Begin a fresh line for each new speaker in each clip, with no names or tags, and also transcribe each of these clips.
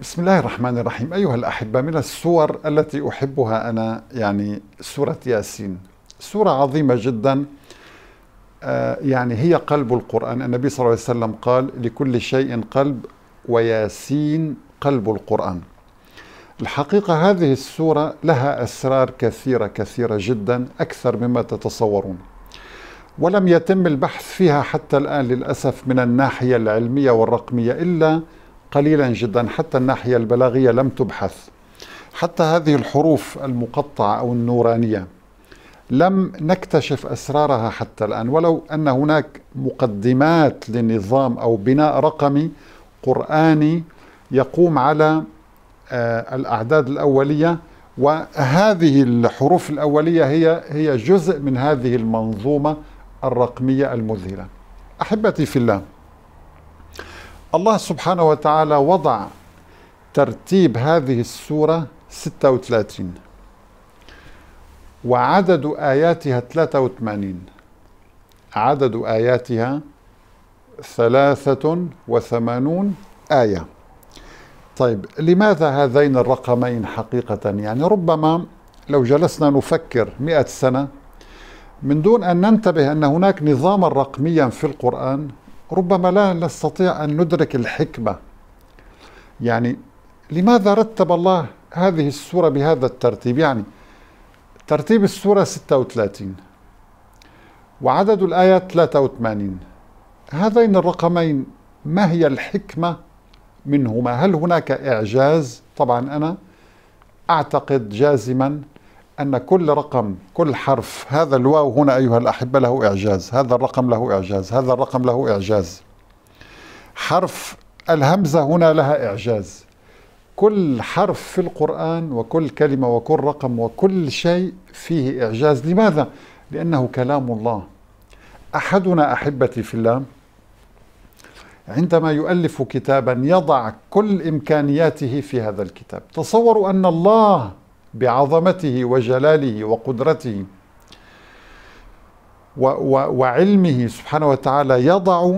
بسم الله الرحمن الرحيم أيها الأحبة من السور التي أحبها أنا يعني سورة ياسين سورة عظيمة جدا آه، يعني هي قلب القرآن النبي صلى الله عليه وسلم قال لكل شيء قلب وياسين قلب القرآن الحقيقة هذه السورة لها أسرار كثيرة كثيرة جدا أكثر مما تتصورون ولم يتم البحث فيها حتى الآن للأسف من الناحية العلمية والرقمية إلا قليلا جدا حتى الناحية البلاغية لم تبحث حتى هذه الحروف المقطعة أو النورانية لم نكتشف أسرارها حتى الآن ولو أن هناك مقدمات لنظام أو بناء رقمي قرآني يقوم على آه، الأعداد الأولية وهذه الحروف الأولية هي هي جزء من هذه المنظومة الرقمية المذهلة أحبتي في الله الله سبحانه وتعالى وضع ترتيب هذه السورة 36 وعدد آياتها 83 عدد آياتها 83 آية طيب لماذا هذين الرقمين حقيقة يعني ربما لو جلسنا نفكر مئة سنة من دون أن ننتبه أن هناك نظاما رقميا في القرآن ربما لا نستطيع أن ندرك الحكمة يعني لماذا رتب الله هذه السورة بهذا الترتيب يعني ترتيب السورة 36 وعدد الآيات 83 هذين الرقمين ما هي الحكمة منهما هل هناك إعجاز طبعا أنا أعتقد جازما أن كل رقم كل حرف هذا الواو هنا أيها الأحبة له إعجاز هذا الرقم له إعجاز هذا الرقم له إعجاز حرف الهمزة هنا لها إعجاز كل حرف في القرآن وكل كلمة وكل رقم وكل شيء فيه إعجاز لماذا؟ لأنه كلام الله أحدنا أحبتي في الله عندما يؤلف كتابا يضع كل إمكانياته في هذا الكتاب تصوروا أن الله بعظمته وجلاله وقدرته وعلمه سبحانه وتعالى يضع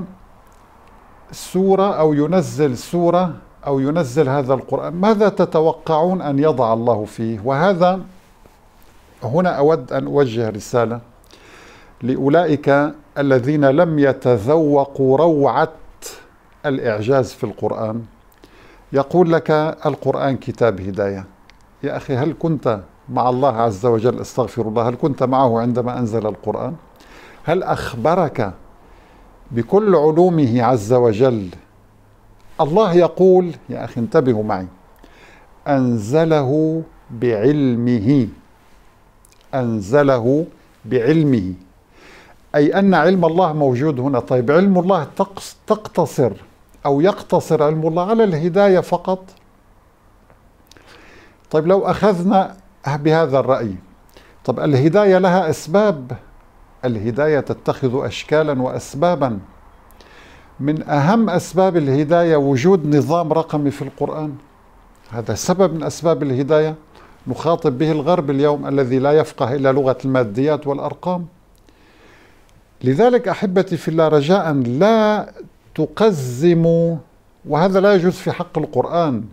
سورة أو ينزل سورة أو ينزل هذا القرآن ماذا تتوقعون أن يضع الله فيه وهذا هنا أود أن أوجه رسالة لأولئك الذين لم يتذوقوا روعة الإعجاز في القرآن يقول لك القرآن كتاب هداية يا أخي هل كنت مع الله عز وجل استغفر الله هل كنت معه عندما أنزل القرآن هل أخبرك بكل علومه عز وجل الله يقول يا أخي انتبهوا معي أنزله بعلمه أنزله بعلمه أي أن علم الله موجود هنا طيب علم الله تقتصر أو يقتصر علم الله على الهداية فقط طيب لو أخذنا بهذا الرأي طب الهداية لها أسباب الهداية تتخذ أشكالا وأسبابا من أهم أسباب الهداية وجود نظام رقمي في القرآن هذا سبب من أسباب الهداية نخاطب به الغرب اليوم الذي لا يفقه إلا لغة الماديات والأرقام لذلك أحبتي في الله رجاء لا تقزموا وهذا لا يجوز في حق القرآن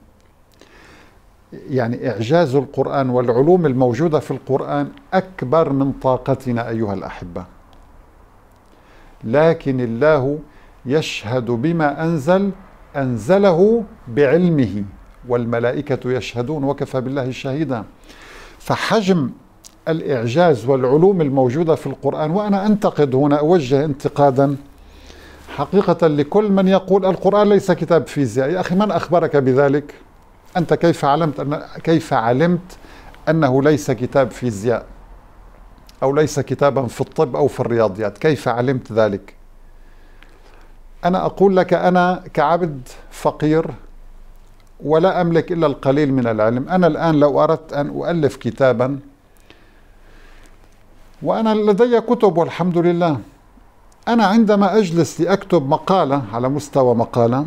يعني إعجاز القرآن والعلوم الموجودة في القرآن أكبر من طاقتنا أيها الأحبة لكن الله يشهد بما أنزل أنزله بعلمه والملائكة يشهدون وكفى بالله شهيدا فحجم الإعجاز والعلوم الموجودة في القرآن وأنا أنتقد هنا أوجه انتقادا حقيقة لكل من يقول القرآن ليس كتاب فيزياء يا أخي من أخبرك بذلك؟ أنت كيف علمت أن كيف علمت أنه ليس كتاب فيزياء أو ليس كتابا في الطب أو في الرياضيات كيف علمت ذلك أنا أقول لك أنا كعبد فقير ولا أملك إلا القليل من العلم أنا الآن لو أردت أن أؤلف كتابا وأنا لدي كتب والحمد لله أنا عندما أجلس لأكتب مقالة على مستوى مقالة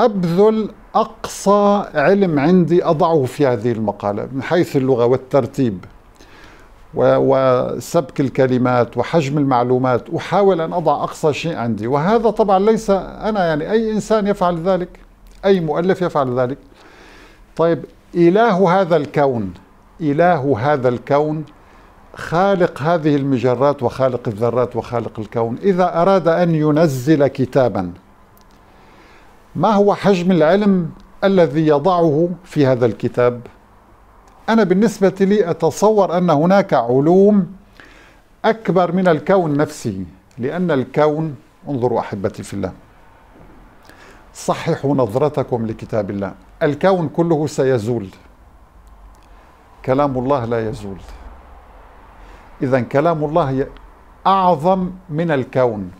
أبذل أقصى علم عندي أضعه في هذه المقالة من حيث اللغة والترتيب وسبك الكلمات وحجم المعلومات أحاول أن أضع أقصى شيء عندي وهذا طبعا ليس أنا يعني أي إنسان يفعل ذلك أي مؤلف يفعل ذلك طيب إله هذا الكون إله هذا الكون خالق هذه المجرات وخالق الذرات وخالق الكون إذا أراد أن ينزل كتاباً ما هو حجم العلم الذي يضعه في هذا الكتاب انا بالنسبه لي اتصور ان هناك علوم اكبر من الكون نفسه لان الكون انظروا احبتي في الله صححوا نظرتكم لكتاب الله الكون كله سيزول كلام الله لا يزول اذا كلام الله اعظم من الكون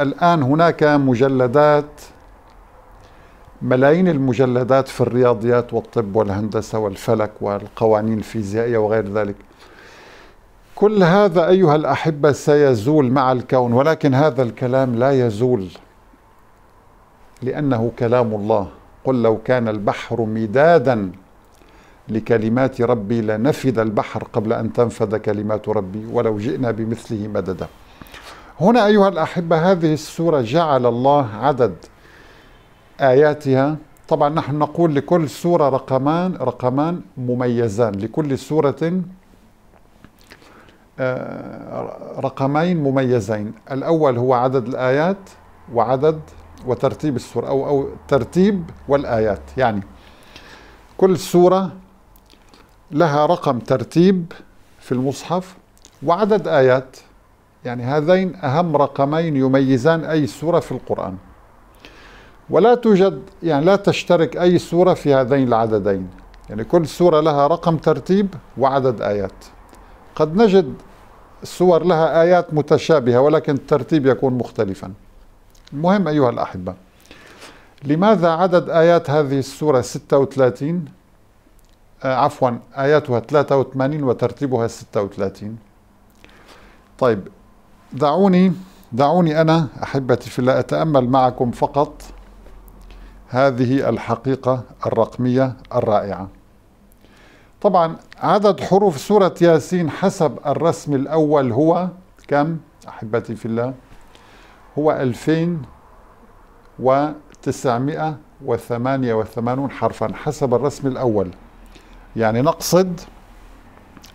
الان هناك مجلدات ملايين المجلدات في الرياضيات والطب والهندسة والفلك والقوانين الفيزيائية وغير ذلك كل هذا أيها الأحبة سيزول مع الكون ولكن هذا الكلام لا يزول لأنه كلام الله قل لو كان البحر مدادا لكلمات ربي لنفد البحر قبل أن تنفد كلمات ربي ولو جئنا بمثله مددا هنا أيها الأحبة هذه السورة جعل الله عدد آياتها طبعا نحن نقول لكل سورة رقمان رقمان مميزان لكل سورة آه، رقمين مميزين الأول هو عدد الآيات وعدد وترتيب السورة أو, أو ترتيب والآيات يعني كل سورة لها رقم ترتيب في المصحف وعدد آيات يعني هذين أهم رقمين يميزان أي سورة في القرآن ولا توجد يعني لا تشترك أي سورة في هذين العددين يعني كل سورة لها رقم ترتيب وعدد آيات قد نجد سور لها آيات متشابهة ولكن الترتيب يكون مختلفا المهم أيها الأحبة لماذا عدد آيات هذه السورة 36 آه عفوا آياتها 83 وترتيبها 36 طيب دعوني دعوني أنا أحبتي في الله أتأمل معكم فقط هذه الحقيقة الرقمية الرائعة طبعا عدد حروف سورة ياسين حسب الرسم الأول هو كم أحبتي في الله هو 2988 حرفا حسب الرسم الأول يعني نقصد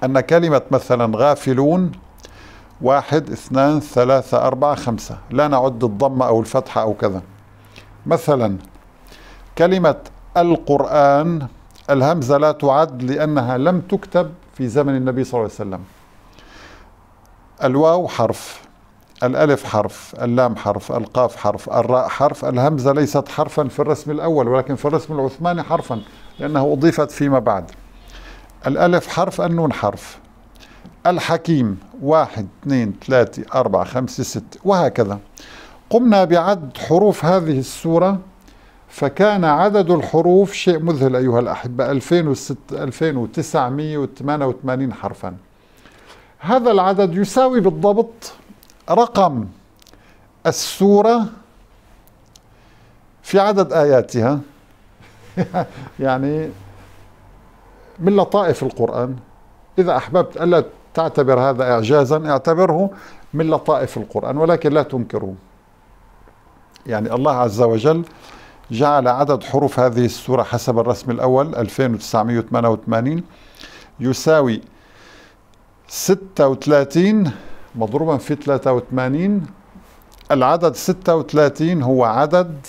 أن كلمة مثلا غافلون واحد اثنان ثلاثة أربعة خمسة لا نعد الضمة أو الفتحة أو كذا مثلا كلمة القرآن الهمزة لا تعد لأنها لم تكتب في زمن النبي صلى الله عليه وسلم الواو حرف الألف حرف اللام حرف القاف حرف الراء حرف الهمزة ليست حرفا في الرسم الأول ولكن في الرسم العثماني حرفا لأنه أضيفت فيما بعد الألف حرف النون حرف الحكيم واحد اثنين ثلاثة أربعة خمسة ستة وهكذا قمنا بعد حروف هذه السورة فكان عدد الحروف شيء مذهل أيها الأحبة 2988 حرفا هذا العدد يساوي بالضبط رقم السورة في عدد آياتها يعني من لطائف القرآن إذا أحببت ألا تعتبر هذا إعجازا اعتبره من لطائف القرآن ولكن لا تنكره يعني الله عز وجل جعل عدد حروف هذه السورة حسب الرسم الأول 2988 يساوي 36 مضروبا في 83 العدد 36 هو عدد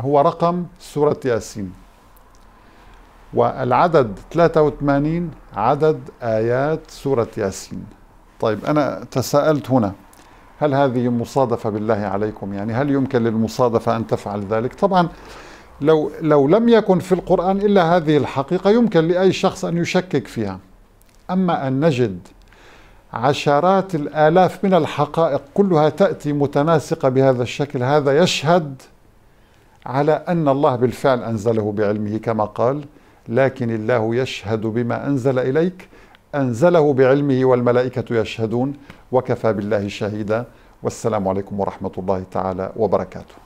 هو رقم سورة ياسين والعدد 83 عدد آيات سورة ياسين طيب أنا تساءلت هنا هل هذه مصادفة بالله عليكم يعني هل يمكن للمصادفة أن تفعل ذلك طبعا لو, لو لم يكن في القرآن إلا هذه الحقيقة يمكن لأي شخص أن يشكك فيها أما أن نجد عشرات الآلاف من الحقائق كلها تأتي متناسقة بهذا الشكل هذا يشهد على أن الله بالفعل أنزله بعلمه كما قال لكن الله يشهد بما أنزل إليك أنزله بعلمه والملائكة يشهدون وكفى بالله شهيدا والسلام عليكم ورحمة الله تعالى وبركاته